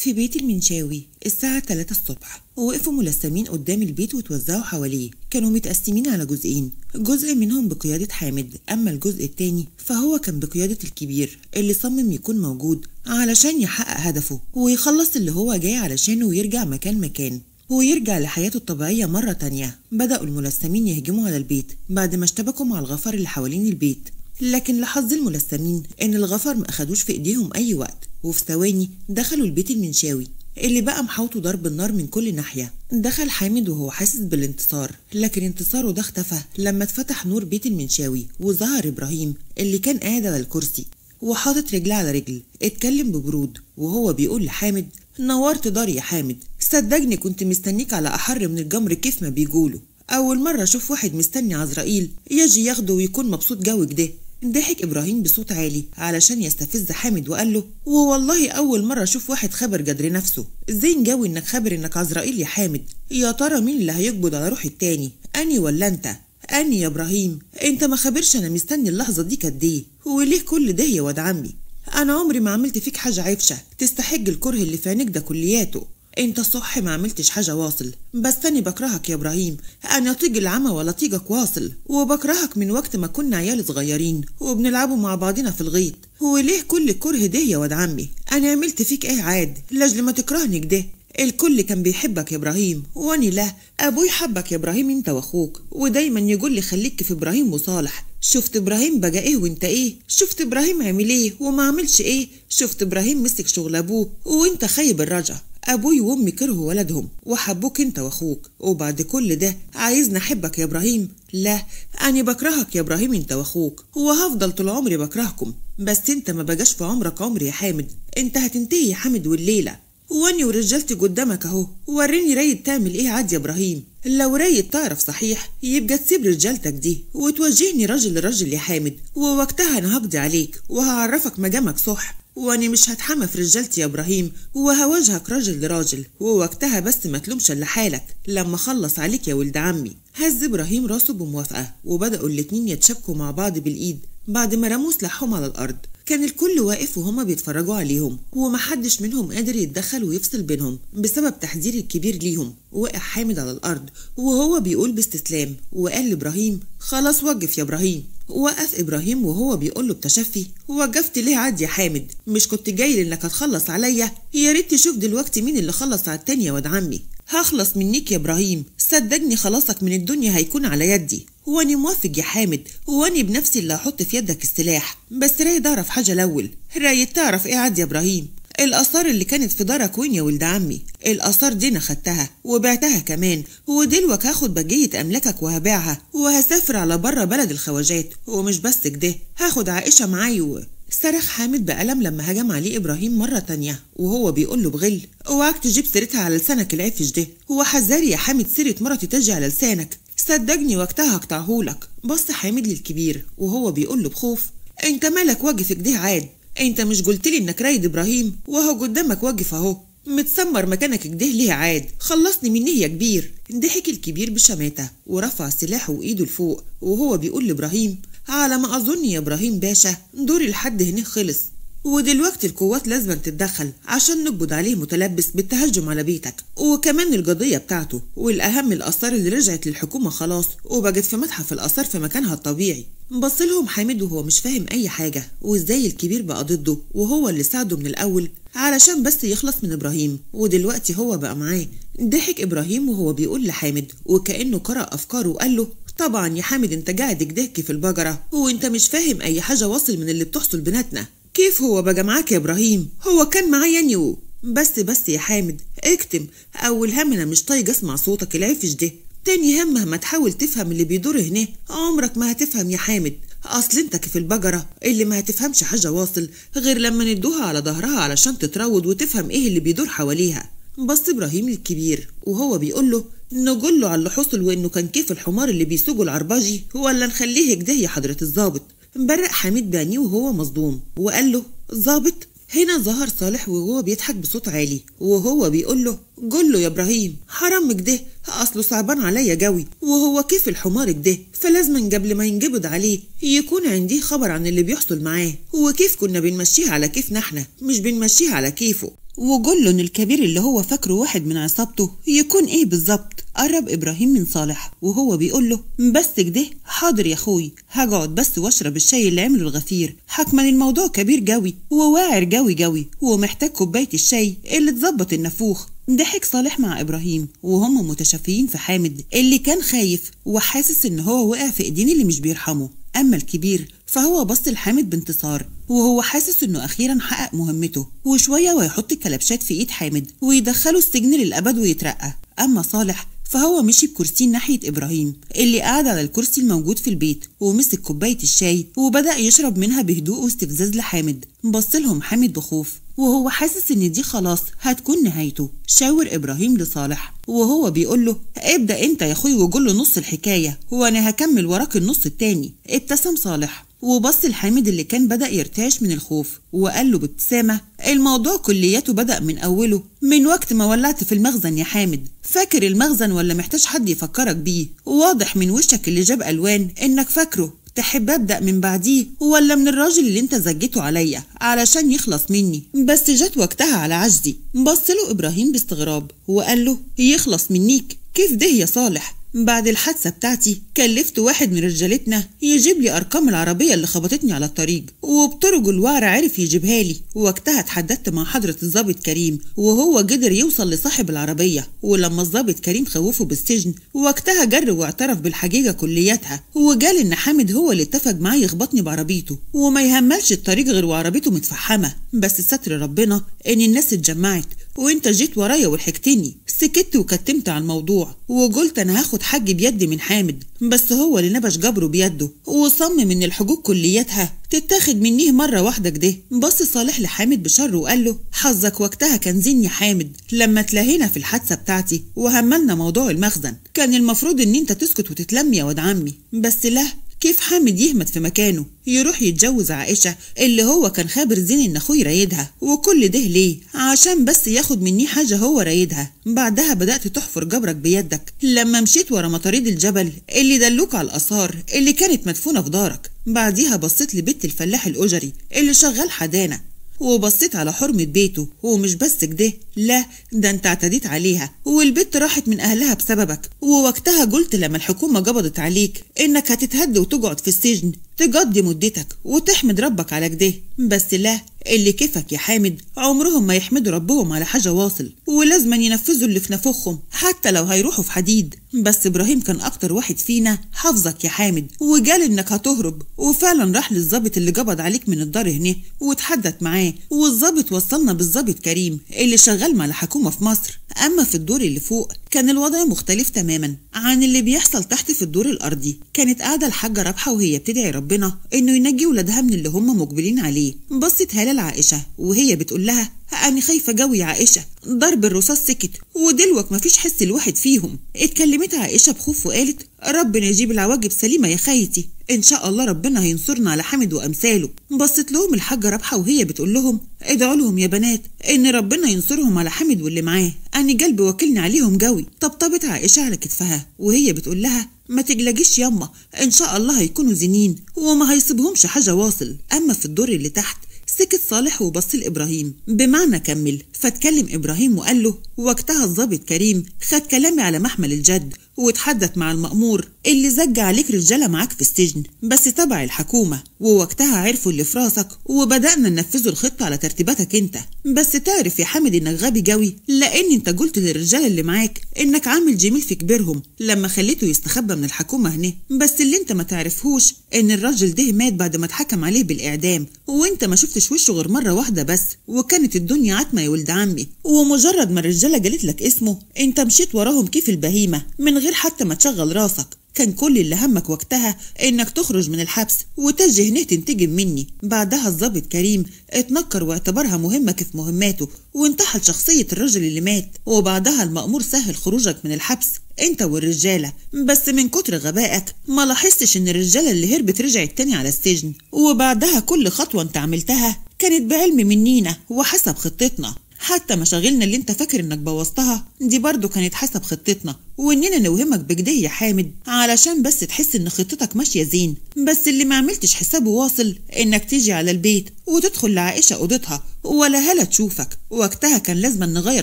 في بيت المنشاوي الساعة 3 الصبح ووقفوا ملثمين قدام البيت وتوزعوا حواليه كانوا متقسمين على جزئين جزء منهم بقيادة حامد أما الجزء التاني فهو كان بقيادة الكبير اللي صمم يكون موجود علشان يحقق هدفه ويخلص اللي هو جاي علشانه ويرجع مكان مكان ويرجع لحياته الطبيعية مرة تانية بدأوا الملثمين يهجموا على البيت بعد ما اشتبكوا مع الغفر اللي حوالين البيت لكن لحظ الملثمين إن الغفر ما أخدوش في إيديهم أي وقت وفي ثواني دخلوا البيت المنشاوي اللي بقى محاوطه ضرب النار من كل ناحية دخل حامد وهو حاسس بالانتصار لكن انتصاره ده اختفى لما اتفتح نور بيت المنشاوي وظهر إبراهيم اللي كان قاعد على الكرسي وحاطط رجل على رجل اتكلم ببرود وهو بيقول لحامد نورت دار يا حامد صدقني كنت مستنيك على أحر من الجمر كيف ما بيقولوا أول مرة أشوف واحد مستني عزرائيل يجي ياخده ويكون مبسوط جو كده ضحك إبراهيم بصوت عالي علشان يستفز حامد وقال له هو والله أول مرة أشوف واحد خبر جدر نفسه إزاي نجاوي إنك خبر إنك عزرائيل يا حامد يا ترى مين اللي هيقبض على روح التاني أني ولا أنت أني يا إبراهيم أنت ما خبرش أنا مستني اللحظة دي قد إيه وليه كل ده يا واد عمي أنا عمري ما عملت فيك حاجة عفشة تستحج الكره اللي في عينك ده كلياته انت صح ما عملتش حاجه واصل بس انا بكرهك يا ابراهيم انا طيق العمى ولا طيقك واصل وبكرهك من وقت ما كنا عيال صغيرين وبنلعبوا مع بعضنا في الغيط وليه كل الكره ده يا واد عمي انا عملت فيك ايه عاد لاجل ما تكرهني كده الكل كان بيحبك يا ابراهيم واني لا ابوي حبك يا ابراهيم انت واخوك ودايما يقول لي خليك في ابراهيم وصالح شفت ابراهيم بقى ايه وانت ايه شفت ابراهيم عمل ايه وما عملش ايه شفت ابراهيم مسك شغل ابوه وانت خايب الرجعه أبوي وأمي كرهوا ولدهم وحبوك أنت وأخوك وبعد كل ده عايزني أحبك يا إبراهيم لا أنا بكرهك يا إبراهيم أنت وأخوك وهفضل طول عمري بكرهكم بس أنت ما بجاش في عمرك عمري يا حامد أنت هتنتهي يا حامد والليلة واني ورجالتي قدامك اهو وريني رايد تعمل ايه عاد يا ابراهيم لو رايد تعرف صحيح يبقى تسيب رجالتك دي وتوجهني راجل لراجل يا حامد ووقتها انا هقضي عليك وهعرفك مجامك صح واني مش هتحمى في رجالتي يا ابراهيم وهواجهك راجل لراجل ووقتها بس ما تلومش الا حالك لما اخلص عليك يا ولد عمي هز ابراهيم راسه بموافقه وبداوا الاتنين يتشكوا مع بعض بالايد بعد ما رموا سلاحهم على الارض كان الكل واقف وهما بيتفرجوا عليهم ومحدش منهم قادر يتدخل ويفصل بينهم بسبب تحذير الكبير ليهم وقع حامد على الارض وهو بيقول باستسلام وقال لابراهيم خلاص وقف يا ابراهيم وقف إبراهيم وهو بيقول له بتشفي وقفت ليه عاد يا حامد مش كنت جاي لأنك هتخلص عليا يا ريت تشوف دلوقتي مين اللي خلص على التانية واد عمي هخلص منيك يا إبراهيم صدقني خلاصك من الدنيا هيكون على يدي واني موافق يا حامد واني بنفسي اللي هحط في يدك السلاح بس راي تعرف حاجة الأول راي تعرف إيه عاد يا إبراهيم الآثار اللي كانت في دار أكوين يا ولد عمي الآثار دي أنا خدتها وبعتها كمان ودلوك هاخد بقية أملاكك وهبيعها وهسافر على بره بلد الخواجات ومش بس كده هاخد عائشة معايا و... صرخ حامد بألم لما هجم عليه إبراهيم مرة تانية وهو بيقول له بغل اوعك تجيب سيرتها على لسانك العفش ده هو حذر يا حامد سيرة مرتي تجي على لسانك صدقني وقتها هقطعهولك بص حامد للكبير وهو بيقول له بخوف انت مالك واقف كده عاد انت مش قلت لي انك رايد ابراهيم وهو قدامك واقف اهو متسمر مكانك كده ليه عاد خلصني منه يا كبير ضحك الكبير بشماتة ورفع سلاحه وإيده لفوق وهو بيقول لإبراهيم على ما أظن يا إبراهيم باشا دوري لحد هنا خلص ودلوقتي القوات لازم تتدخل عشان نقبض عليه متلبس بالتهجم على بيتك وكمان القضية بتاعته والأهم الآثار اللي رجعت للحكومة خلاص وبقت في متحف الآثار في مكانها الطبيعي بص لهم حامد وهو مش فاهم أي حاجة وإزاي الكبير بقى ضده وهو اللي ساعده من الأول علشان بس يخلص من إبراهيم ودلوقتي هو بقى معاه ضحك إبراهيم وهو بيقول لحامد وكأنه قرأ أفكاره وقال له طبعا يا حامد انت قاعد دكدكي في البجرة وانت مش فاهم أي حاجة واصل من اللي بتحصل بيناتنا كيف هو بقى معاك يا ابراهيم هو كان معايا نيو بس بس يا حامد اكتم اول هم انا مش طايقه اسمع صوتك العفش ده تاني هم مهما تحاول تفهم اللي بيدور هنا عمرك ما هتفهم يا حامد اصل انت كيف البقره اللي ما هتفهمش حاجه واصل غير لما ندوها على ظهرها علشان تتروض وتفهم ايه اللي بيدور حواليها بص ابراهيم الكبير وهو بيقول له نقول له على اللي حصل وانه كان كيف الحمار اللي بيسوقوا العرباجي ولا نخليه كده يا حضره الظابط مبرق حميد بعينيه وهو مصدوم وقال له ظابط هنا ظهر صالح وهو بيضحك بصوت عالي وهو بيقول له له يا ابراهيم حرامك ده اصله صعبان عليا جوي وهو كيف الحمار ده فلازم قبل ما ينجبض عليه يكون عندي خبر عن اللي بيحصل معاه وكيف كنا بنمشيه على كيفنا احنا مش بنمشيه على كيفه وقول له إن الكبير اللي هو فاكره واحد من عصابته يكون ايه بالظبط قرب ابراهيم من صالح وهو بيقول له بس كده حاضر يا اخوي هقعد بس واشرب الشاي اللي عمله الغفير حكما الموضوع كبير جوي وواعر جوي جوي ومحتاج كوبايه الشاي اللي تظبط النفوخ ضحك صالح مع ابراهيم وهم متشافيين في حامد اللي كان خايف وحاسس ان هو وقع في ايدين اللي مش بيرحمه اما الكبير فهو بص لحامد بانتصار وهو حاسس انه اخيرا حقق مهمته وشويه ويحط الكلبشات في ايد حامد ويدخله السجن للابد ويترقى اما صالح فهو مشي بكرسي ناحية إبراهيم اللي قاعد على الكرسي الموجود في البيت ومسك كوباية الشاي وبدأ يشرب منها بهدوء واستفزاز لحامد بصلهم حامد بخوف وهو حاسس إن دي خلاص هتكون نهايته شاور إبراهيم لصالح وهو بيقول له ابدأ أنت يا أخوي وقول له نص الحكاية وأنا هكمل وراك النص التاني ابتسم صالح وبص لحامد اللي كان بدأ يرتعش من الخوف وقال له بابتسامة الموضوع كليته بدأ من أوله من وقت ما ولعت في المخزن يا حامد فاكر المخزن ولا محتاج حد يفكرك بيه واضح من وشك اللي جاب ألوان إنك فاكره تحب ابدا من بعديه ولا من الراجل اللي انت زجته عليا علشان يخلص مني بس جت وقتها على عجزي بص له ابراهيم باستغراب وقال له يخلص منيك كيف ده يا صالح بعد الحادثة بتاعتي كلفت واحد من رجالتنا يجيب لي أرقام العربية اللي خبطتني على الطريق وبطرق الوعر عرف يجيبها لي وقتها اتحدثت مع حضرة الظابط كريم وهو قدر يوصل لصاحب العربية ولما الظابط كريم خوفه بالسجن وقتها جر واعترف بالحقيقة كلياتها وقال إن حامد هو اللي اتفق معاه يخبطني بعربيته وما يهملش الطريق غير وعربيته متفحمة بس ستر ربنا إن الناس اتجمعت وانت جيت ورايا ولحقتني سكت وكتمت على الموضوع وقلت انا هاخد حج بيدي من حامد بس هو اللي نبش جبره بيده وصمم ان الحقوق كلياتها تتاخد منيه مرة واحدة كده بص صالح لحامد بشر وقال له حظك وقتها كان زني حامد لما تلاهينا في الحادثة بتاعتي وهملنا موضوع المخزن كان المفروض ان انت تسكت وتتلم يا واد عمي بس لا كيف حامد يهمد في مكانه يروح يتجوز عائشة اللي هو كان خابر زين إن أخوه رايدها وكل ده ليه عشان بس ياخد مني حاجة هو رايدها بعدها بدأت تحفر جبرك بيدك لما مشيت ورا مطاريد الجبل اللي دلوك على الآثار اللي كانت مدفونة في دارك بعديها بصيت لبيت الفلاح الأجري اللي شغال حدانة وبصيت على حرمة بيته ومش بس كده لا ده انت اعتديت عليها والبت راحت من اهلها بسببك ووقتها قلت لما الحكومة قبضت عليك انك هتتهد وتقعد في السجن تقضي مدتك وتحمد ربك على كده بس لا اللي كيفك يا حامد عمرهم ما يحمدوا ربهم على حاجة واصل ولازم ينفذوا اللي في نفخهم حتى لو هيروحوا في حديد بس إبراهيم كان أكتر واحد فينا حافظك يا حامد وجال إنك هتهرب وفعلا راح للظابط اللي قبض عليك من الدار هنا وتحدث معاه والظابط وصلنا بالظابط كريم اللي شغال مع الحكومة في مصر أما في الدور اللي فوق كان الوضع مختلف تماما عن اللي بيحصل تحت في الدور الأرضي كانت قاعدة الحاجة رابحة وهي بتدعي ربنا إنه ينجي ولادها من اللي هم مقبلين عليه بصت هالة لعائشة وهي بتقول لها أنا خايفة جوي يا عائشة ضرب الرصاص سكت ودلوك مفيش حس الواحد فيهم اتكلمت عائشة بخوف وقالت ربنا يجيب العواجب سليمة يا خايتي ان شاء الله ربنا هينصرنا على حامد وامثاله بصت لهم الحاجه رابحه وهي بتقول لهم ادعوا لهم يا بنات ان ربنا ينصرهم على حامد واللي معاه اني قلبي واكلني عليهم قوي طبطبت عائشه على كتفها وهي بتقول لها ما تجلجيش ياما ان شاء الله هيكونوا زينين وما هيصيبهمش حاجه واصل اما في الدور اللي تحت سكت صالح وبص لابراهيم بمعنى كمل فاتكلم إبراهيم وقال له وقتها الظابط كريم خد كلامي على محمل الجد واتحدث مع المأمور اللي زج عليك رجالة معاك في السجن بس تبع الحكومة ووقتها عرفوا اللي في راسك وبدأنا ننفذوا الخطة على ترتيباتك انت بس تعرف يا حامد انك غبي جوي لان انت قلت للرجالة اللي معاك انك عامل جميل في كبيرهم لما خليته يستخبى من الحكومة هنا بس اللي انت ما تعرفهوش ان الراجل ده مات بعد ما اتحكم عليه بالإعدام وانت ما شفتش وشه غير مرة واحدة بس وكانت الدنيا عتمة يا ولد ولد عمي ومجرد ما الرجاله قالت لك اسمه انت مشيت وراهم كيف البهيمه من غير حتى ما تشغل راسك كان كل اللي همك وقتها انك تخرج من الحبس وتجي هنا تنتجم مني بعدها الظابط كريم اتنكر واعتبرها مهمة كيف مهماته وانتحل شخصية الرجل اللي مات وبعدها المأمور سهل خروجك من الحبس انت والرجالة بس من كتر غبائك ما لاحظتش ان الرجالة اللي هربت رجعت تاني على السجن وبعدها كل خطوة انت عملتها كانت بعلم منينا وحسب خطتنا حتى مشاغلنا اللي انت فاكر انك بوظتها دي برضو كانت حسب خطتنا واننا نوهمك بجدية يا حامد علشان بس تحس ان خطتك ماشيه زين بس اللي ما عملتش حسابه واصل انك تيجي على البيت وتدخل لعائشه اوضتها ولا هلا تشوفك وقتها كان لازم نغير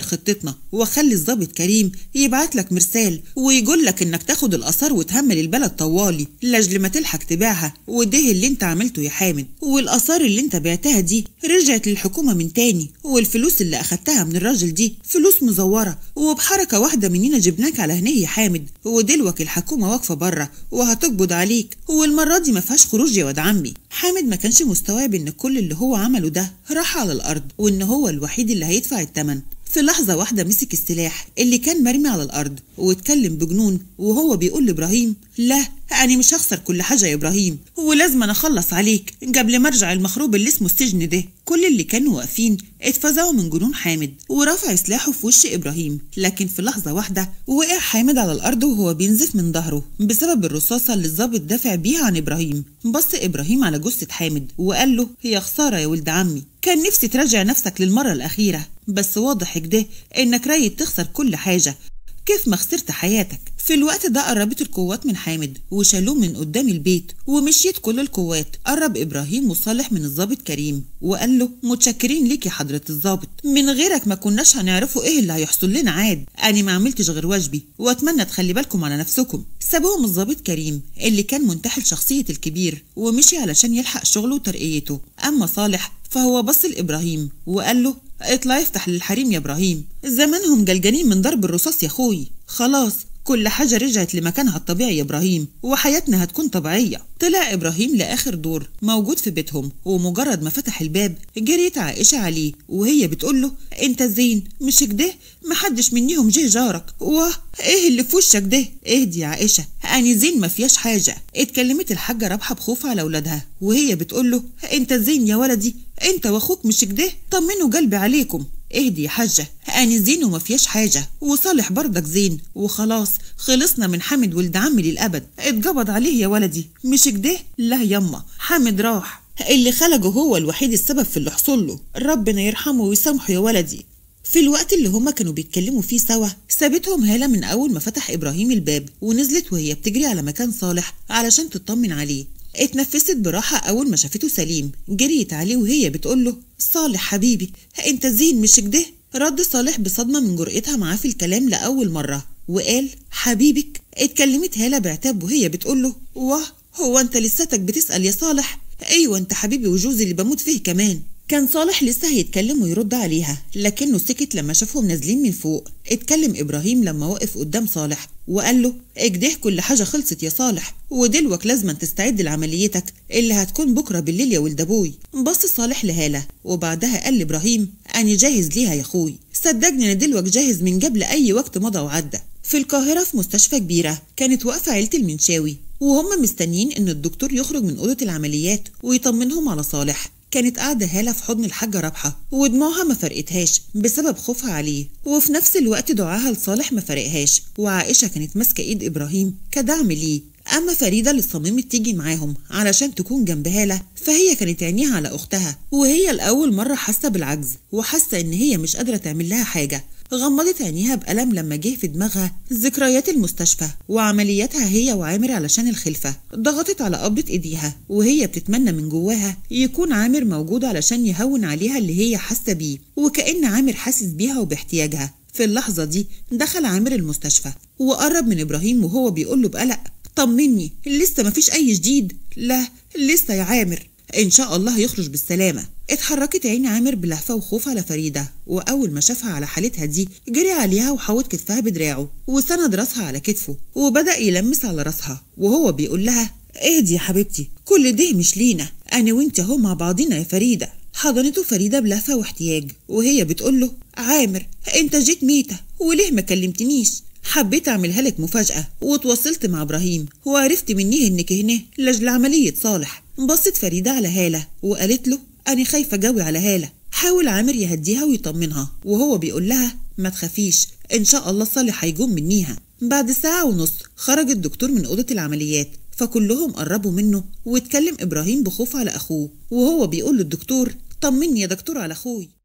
خطتنا وخلي الضابط كريم يبعت لك مرسال ويقول لك انك تاخد الاثار وتهمل البلد طوالي لاجل ما تلحق تبيعها وده اللي انت عملته يا حامد والاثار اللي انت بعتها دي رجعت للحكومه من تاني والفلوس اللي اخدتها من الراجل دي فلوس مزوره وبحركه واحده مننا جبناك على هنا يعني يا حامد هو دلوقتي الحكومة واقفة بره وهتقبض عليك هو المرة دي ما فيهاش خروج يا واد عمي حامد ما كانش مستوعب ان كل اللي هو عمله ده راح على الارض وان هو الوحيد اللي هيدفع التمن في لحظة واحدة مسك السلاح اللي كان مرمي على الأرض واتكلم بجنون وهو بيقول لإبراهيم لا أنا مش هخسر كل حاجة يا إبراهيم ولازم أنا أخلص عليك قبل ما أرجع المخروب اللي اسمه السجن ده كل اللي كانوا واقفين اتفزعوا من جنون حامد ورفع سلاحه في وش إبراهيم لكن في لحظة واحدة وقع حامد على الأرض وهو بينزف من ظهره بسبب الرصاصة اللي الظابط دافع بيها عن إبراهيم بص إبراهيم على جثة حامد وقال له هي خسارة يا ولد عمي كان نفسي ترجع نفسك للمرة الأخيرة بس واضح كده إنك رايد تخسر كل حاجة كيف ما خسرت حياتك في الوقت ده قربت القوات من حامد وشالوه من قدام البيت ومشيت كل القوات قرب ابراهيم وصالح من الظابط كريم وقال له متشكرين ليك يا حضره الظابط من غيرك ما كناش هنعرفوا ايه اللي هيحصل لنا عاد انا ما عملتش غير واجبي واتمنى تخلي بالكم على نفسكم سابوهم الظابط كريم اللي كان منتحل شخصيه الكبير ومشي علشان يلحق شغله وترقيته اما صالح فهو بص لابراهيم وقال له اطلع افتح للحريم يا ابراهيم زمانهم جلجانين من ضرب الرصاص يا اخوي خلاص كل حاجة رجعت لمكانها الطبيعي يا إبراهيم وحياتنا هتكون طبيعية طلع إبراهيم لآخر دور موجود في بيتهم ومجرد ما فتح الباب جريت عائشة عليه وهي بتقول له أنت زين مش كده محدش منيهم جه جارك واه إيه اللي في وشك ده اهدي يا عائشة أني زين ما فيهاش حاجة اتكلمت الحاجة رابحة بخوف على أولادها وهي بتقول له أنت زين يا ولدي أنت وأخوك مش كده طمنوا قلبي عليكم اهدي يا حاجة أنا زين وما فيهاش حاجة وصالح برضك زين وخلاص خلصنا من حامد ولد عمي للأبد اتقبض عليه يا ولدي مش كده؟ لا يما حامد راح اللي خلقه هو الوحيد السبب في اللي حصل له ربنا يرحمه ويسامحه يا ولدي في الوقت اللي هما كانوا بيتكلموا فيه سوا سابتهم هالة من أول ما فتح إبراهيم الباب ونزلت وهي بتجري على مكان صالح علشان تطمن عليه اتنفست براحة أول ما شافته سليم جريت عليه وهي بتقول له صالح حبيبي ها أنت زين مش كده رد صالح بصدمة من جرأتها معاه في الكلام لأول مرة وقال حبيبك اتكلمت هالة بعتاب وهي بتقول له واه هو أنت لساتك بتسأل يا صالح أيوة أنت حبيبي وجوزي اللي بموت فيه كمان كان صالح لسه هيتكلم ويرد عليها لكنه سكت لما شافهم نازلين من فوق اتكلم ابراهيم لما وقف قدام صالح وقال له اجده كل حاجه خلصت يا صالح ودلوك لازما تستعد لعمليتك اللي هتكون بكره بالليل يا ولد ابوي بص صالح لهاله وبعدها قال لابراهيم اني جاهز ليها يا اخوي صدقني ان دلوك جاهز من قبل اي وقت مضى وعدى في القاهره في مستشفى كبيره كانت واقفه عيله المنشاوي وهم مستنيين ان الدكتور يخرج من اوضه العمليات ويطمنهم على صالح كانت قاعدة هالة في حضن الحاجة رابحة ودموعها ما فرقتهاش بسبب خوفها عليه وفي نفس الوقت دعاها لصالح ما فرقهاش وعائشة كانت ماسكة ايد إبراهيم كدعم ليه أما فريدة اللي صممت تيجي معاهم علشان تكون جنب هالة فهي كانت عينيها على أختها وهي لأول مرة حاسة بالعجز وحاسة إن هي مش قادرة تعمل لها حاجة غمضت عينيها بألم لما جه في دماغها ذكريات المستشفى وعملياتها هي وعامر علشان الخلفة ضغطت على قبضة إيديها وهي بتتمنى من جواها يكون عامر موجود علشان يهون عليها اللي هي حاسة بيه وكأن عامر حاسس بيها وباحتياجها في اللحظة دي دخل عامر المستشفى وقرب من إبراهيم وهو بيقول له بقلق طمني لسه مفيش أي جديد لا لسه يا عامر إن شاء الله هيخرج بالسلامة اتحركت عين عامر بلهفة وخوف على فريدة وأول ما شافها على حالتها دي جري عليها وحوط كتفها بدراعه وسند راسها على كتفه وبدأ يلمس على راسها وهو بيقول لها اهدي يا حبيبتي كل ده مش لينا أنا وأنت أهو مع بعضينا يا فريدة حضنته فريدة بلهفة واحتياج وهي بتقول له عامر أنت جيت ميتة وليه ما كلمتنيش حبيت أعملها لك مفاجأة وتواصلت مع إبراهيم وعرفت منيه إنك هنا لأجل عملية صالح بصت فريدة على هالة وقالت له أنا خايفة جوي على هالة حاول عامر يهديها ويطمنها وهو بيقول لها ما تخافيش إن شاء الله صالح هيجوم منيها بعد ساعة ونص خرج الدكتور من أوضة العمليات فكلهم قربوا منه واتكلم إبراهيم بخوف على أخوه وهو بيقول للدكتور طمني يا دكتور على أخوي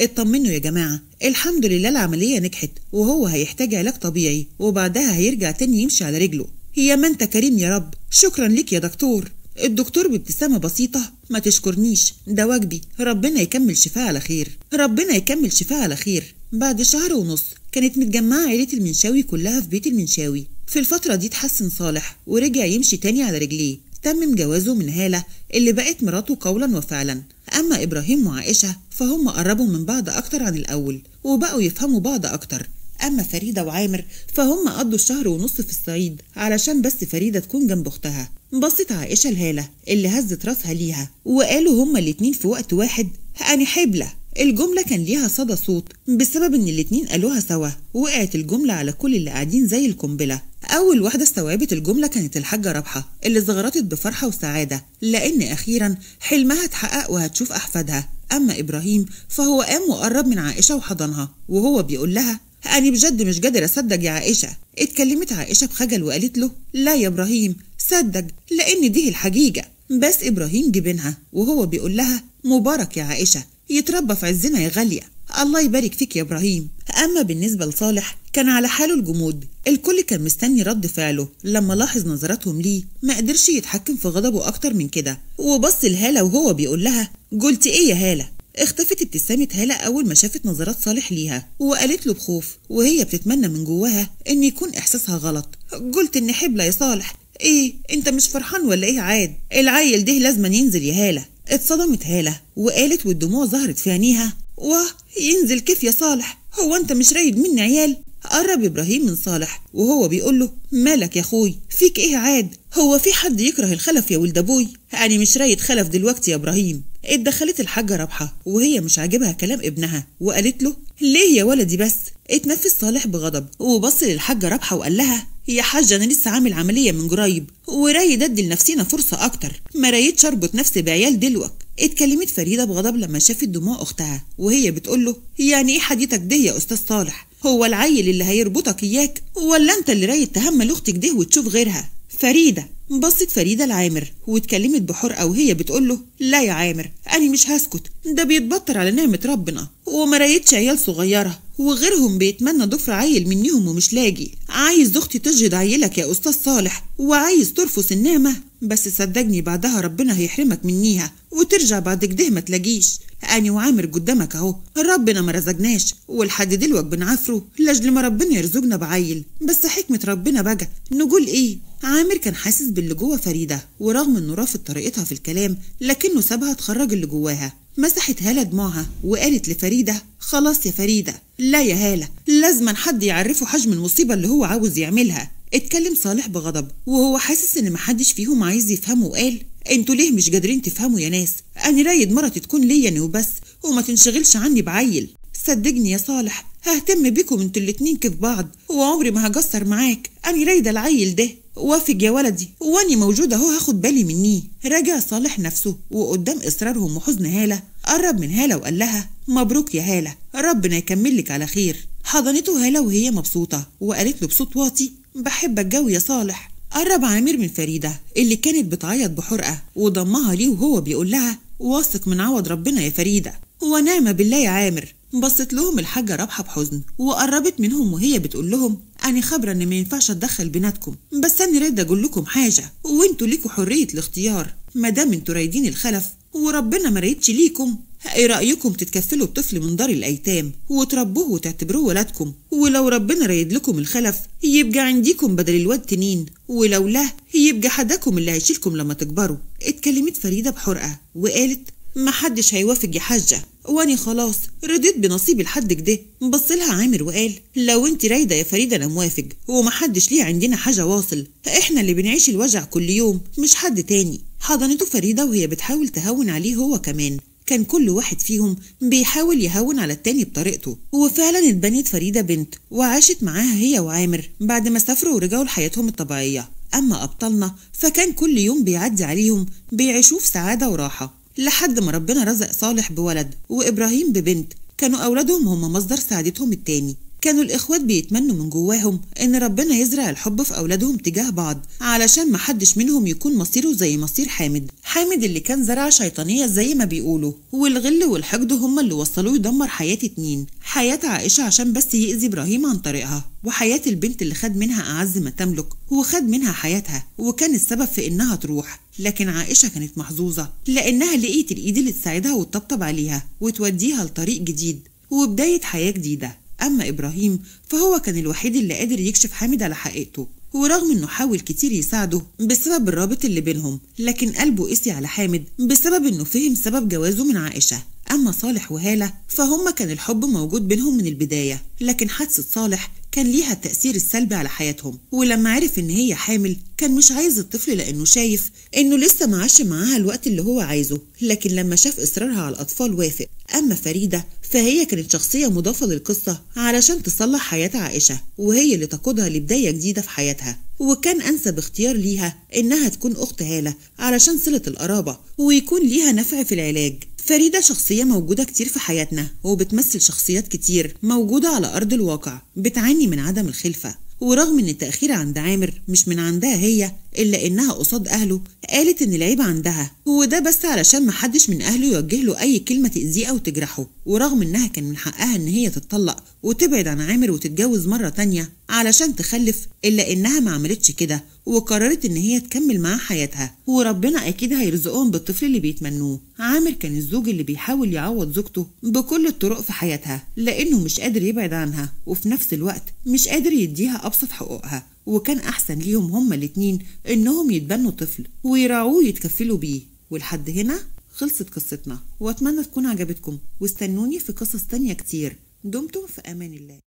اطمنوا يا جماعة الحمد لله العملية نجحت وهو هيحتاج علاج طبيعي وبعدها هيرجع تاني يمشي على رجله يا ما انت كريم يا رب شكرا ليك يا دكتور الدكتور بابتسامة بسيطة ما تشكرنيش ده واجبي ربنا يكمل شفاه على خير ربنا يكمل شفاه على خير بعد شهر ونص كانت متجمعة عيلة المنشاوي كلها في بيت المنشاوي في الفترة دي اتحسن صالح ورجع يمشي تاني على رجليه تمم جوازه من هالة اللي بقت مراته قولا وفعلا أما إبراهيم وعائشة فهم قربوا من بعض أكتر عن الأول وبقوا يفهموا بعض أكتر أما فريدة وعامر فهم قضوا الشهر ونص في الصعيد علشان بس فريدة تكون جنب أختها بصت عائشة لهالة اللي هزت راسها ليها وقالوا هما الاتنين في وقت واحد أنا يعني حبلة الجملة كان ليها صدى صوت بسبب إن الاتنين قالوها سوا وقعت الجملة على كل اللي قاعدين زي القنبلة أول واحدة استوعبت الجملة كانت الحاجة رابحة اللي زغرطت بفرحة وسعادة لأن أخيرا حلمها اتحقق وهتشوف أحفادها أما إبراهيم فهو قام وقرب من عائشة وحضنها وهو بيقول لها أنا بجد مش قادر أصدق يا عائشة اتكلمت عائشة بخجل وقالت له لا يا إبراهيم صدق لأن دي الحقيقة بس إبراهيم جبنها وهو بيقول لها مبارك يا عائشة يتربى في عزنا يا غالية الله يبارك فيك يا إبراهيم أما بالنسبة لصالح كان على حاله الجمود الكل كان مستني رد فعله لما لاحظ نظراتهم ليه ما قدرش يتحكم في غضبه أكتر من كده وبص لهالة وهو بيقول لها قلت إيه يا هالة اختفت ابتسامة هالة أول ما شافت نظرات صالح ليها وقالت له بخوف وهي بتتمنى من جواها إن يكون إحساسها غلط قلت إن حبلة يا صالح ايه انت مش فرحان ولا ايه عاد العيل ده لازما ينزل يا هاله اتصدمت هاله وقالت والدموع ظهرت في عينيها واه ينزل كيف يا صالح هو انت مش رايد مني عيال قرب ابراهيم من صالح وهو بيقول له مالك يا اخوي فيك ايه عاد هو في حد يكره الخلف يا ولد ابوي انا مش رايد خلف دلوقتي يا ابراهيم اتدخلت الحاجه رابحه وهي مش عاجبها كلام ابنها وقالت له ليه يا ولدي بس اتنفس صالح بغضب وبص للحاجه رابحه وقال لها يا حاجة انا لسه عامل عمليه من قريب وراي ادي لنفسينا فرصه اكتر ما رايتش اربط نفسي بعيال دلوك اتكلمت فريده بغضب لما شافت دموع اختها وهي بتقول له يعني ايه حديثك ده يا استاذ صالح هو العيل اللي هيربطك اياك ولا انت اللي رايد تهمل اختك ده وتشوف غيرها فريده بصت فريده لعامر واتكلمت بحرقه وهي بتقول له لا يا عامر انا مش هسكت ده بيتبطر على نعمه ربنا ومرايتش عيال صغيرة وغيرهم بيتمنى ضفر عيل منهم ومش لاجي عايز أختي تجد عيلك يا أستاذ صالح وعايز ترفس النعمة بس صدقني بعدها ربنا هيحرمك منيها وترجع بعد كده ما تلاقيش أني وعامر قدامك أهو ربنا ما رزقناش ولحد دلوقت بنعفره لاجل ما ربنا يرزقنا بعيل بس حكمة ربنا بقى نقول إيه عامر كان حاسس باللي جوه فريدة ورغم إنه رافض طريقتها في الكلام لكنه سابها تخرج اللي جواها مسحت هالة دموعها وقالت لفريدة خلاص يا فريدة لا يا هالة لازما حد يعرفه حجم المصيبة اللي هو عاوز يعملها اتكلم صالح بغضب وهو حاسس ان محدش فيهم عايز يفهمه وقال انتوا ليه مش قادرين تفهموا يا ناس انا رايد مرتي تكون ليا انا وبس وما تنشغلش عني بعيل صدقني يا صالح ههتم بيكم انتوا الاتنين كيف بعض وعمري ما هقصر معاك انا رايده العيل ده وافق يا ولدي واني موجودة اهو هاخد بالي مني رجع صالح نفسه وقدام إصرارهم وحزن هالة قرب من هالة وقال لها مبروك يا هالة ربنا يكملك على خير حضنته هالة وهي مبسوطة وقالت له بصوت واطي بحبك جو يا صالح قرب عامر من فريدة اللي كانت بتعيط بحرقة وضمها ليه وهو بيقول لها واثق من عوض ربنا يا فريدة ونعم بالله يا عامر بصت لهم الحاجة رابحة بحزن وقربت منهم وهي بتقول لهم أنا خبرة إن ما ينفعش أتدخل بيناتكم بس أنا رايدة أقول لكم حاجة وأنتوا ليكوا حرية الاختيار ما دام أنتوا رايدين الخلف وربنا ما رايدش ليكم ايه رأيكم تتكفلوا بطفل من دار الأيتام وتربوه وتعتبروه ولادكم ولو ربنا رايد لكم الخلف يبقى عنديكم بدل الواد تنين ولو لا يبقى حداكم اللي هيشيلكم لما تكبروا اتكلمت فريدة بحرقة وقالت محدش هيوافق يا حاجة واني خلاص رضيت بنصيبي لحد كده بص لها عامر وقال لو انت رايده يا فريده انا موافق ومحدش ليه عندنا حاجه واصل احنا اللي بنعيش الوجع كل يوم مش حد تاني حضنته فريده وهي بتحاول تهون عليه هو كمان كان كل واحد فيهم بيحاول يهون على التاني بطريقته وفعلا اتبنت فريدة بنت وعاشت معاها هي وعامر بعد ما سافروا ورجعوا لحياتهم الطبيعية أما أبطالنا فكان كل يوم بيعدي عليهم بيعيشوه في سعادة وراحة لحد ما ربنا رزق صالح بولد وإبراهيم ببنت كانوا أولادهم هم مصدر سعادتهم التاني كانوا الإخوات بيتمنوا من جواهم إن ربنا يزرع الحب في أولادهم تجاه بعض علشان محدش منهم يكون مصيره زي مصير حامد حامد اللي كان زرع شيطانية زي ما بيقولوا والغل والحقد هما اللي وصلوه يدمر حياة اتنين حياة عائشة عشان بس يأذي إبراهيم عن طريقها وحياة البنت اللي خد منها أعز ما تملك وخد منها حياتها وكان السبب في إنها تروح لكن عائشة كانت محظوظة لأنها لقيت الإيد اللي تساعدها وتطبطب عليها وتوديها لطريق جديد وبداية حياة جديدة أما إبراهيم فهو كان الوحيد اللي قادر يكشف حامد على حقيقته ورغم انه حاول كتير يساعده بسبب الرابط اللي بينهم لكن قلبه قسي على حامد بسبب انه فهم سبب جوازه من عائشه اما صالح وهاله فهم كان الحب موجود بينهم من البدايه لكن حادثه صالح كان ليها التأثير السلبي على حياتهم ولما عرف إن هي حامل كان مش عايز الطفل لأنه شايف إنه لسه معاش معاها الوقت اللي هو عايزه لكن لما شاف إصرارها على الأطفال وافق أما فريدة فهي كانت شخصية مضافة للقصة علشان تصلح حياة عائشة وهي اللي تقودها لبداية جديدة في حياتها وكان أنسب اختيار ليها إنها تكون أخت هالة علشان صلة القرابة ويكون ليها نفع في العلاج فريدة شخصية موجودة كتير في حياتنا وبتمثل شخصيات كتير موجودة على أرض الواقع بتعاني من عدم الخلفة ورغم ان التأخير عند عامر مش من عندها هي إلا إنها قصاد أهله قالت إن العيب عندها وده بس علشان محدش من أهله يوجه له أي كلمة تأذيه أو تجرحه ورغم إنها كان من حقها إن هي تتطلق وتبعد عن عامر وتتجوز مرة تانية علشان تخلف إلا إنها ما عملتش كده وقررت إن هي تكمل معاه حياتها وربنا أكيد هيرزقهم بالطفل اللي بيتمنوه عامر كان الزوج اللي بيحاول يعوض زوجته بكل الطرق في حياتها لأنه مش قادر يبعد عنها وفي نفس الوقت مش قادر يديها أبسط حقوقها وكان أحسن ليهم هما الاتنين إنهم يتبنوا طفل ويراعوه يتكفلوا بيه ولحد هنا خلصت قصتنا وأتمنى تكون عجبتكم واستنوني في قصص تانية كتير دمتم في أمان الله